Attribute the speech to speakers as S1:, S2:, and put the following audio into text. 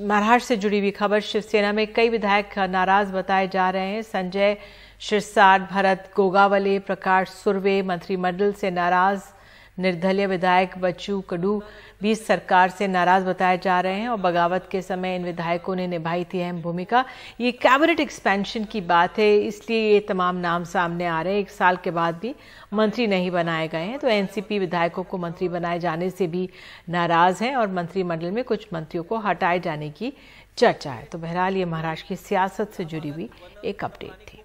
S1: महाराष्ट्र से जुड़ी हुई खबर शिवसेना में कई विधायक नाराज बताए जा रहे हैं संजय शिरसाट भरत गोगावले प्रकाश सुर्वे मंत्रिमंडल से नाराज निर्दलीय विधायक बच्चू कडू भी सरकार से नाराज बताए जा रहे हैं और बगावत के समय इन विधायकों ने निभाई थी अहम भूमिका ये कैबिनेट एक्सपेंशन की बात है इसलिए ये तमाम नाम सामने आ रहे हैं एक साल के बाद भी मंत्री नहीं बनाए गए हैं तो एनसीपी विधायकों को मंत्री बनाए जाने से भी नाराज हैं और मंत्रिमंडल में कुछ मंत्रियों को हटाए जाने की चर्चा है तो बहरहाल ये महाराष्ट्र की सियासत से जुड़ी हुई एक अपडेट थी